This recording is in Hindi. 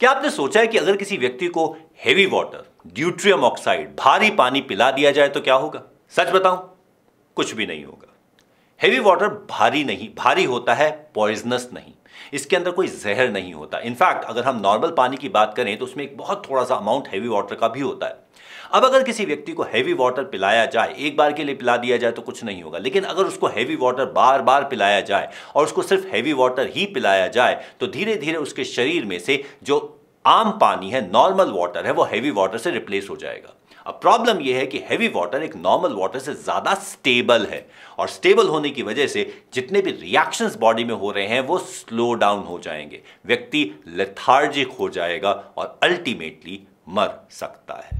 क्या आपने सोचा है कि अगर किसी व्यक्ति को हेवी वाटर ड्यूट्रियम ऑक्साइड भारी पानी पिला दिया जाए तो क्या होगा सच बताऊं कुछ भी नहीं होगा हैवी वाटर भारी नहीं भारी होता है पॉइजनस नहीं इसके अंदर कोई जहर नहीं होता इनफैक्ट अगर हम नॉर्मल पानी की बात करें तो उसमें एक बहुत थोड़ा सा अमाउंट हैवी वाटर का भी होता है अब अगर किसी व्यक्ति को हैवी वाटर पिलाया जाए एक बार के लिए पिला दिया जाए तो कुछ नहीं होगा लेकिन अगर उसको हैवी वाटर बार बार पिलाया जाए और उसको सिर्फ हैवी वाटर ही पिलाया जाए तो धीरे धीरे उसके शरीर में से जो आम पानी है नॉर्मल वाटर है वो हैवी वाटर से रिप्लेस हो जाएगा अब प्रॉब्लम यह है कि हैवी वाटर एक नॉर्मल वाटर से ज़्यादा स्टेबल है और स्टेबल होने की वजह से जितने भी रिएक्शंस बॉडी में हो रहे हैं वो स्लो डाउन हो जाएंगे व्यक्ति लेथार्जिक हो जाएगा और अल्टीमेटली मर सकता है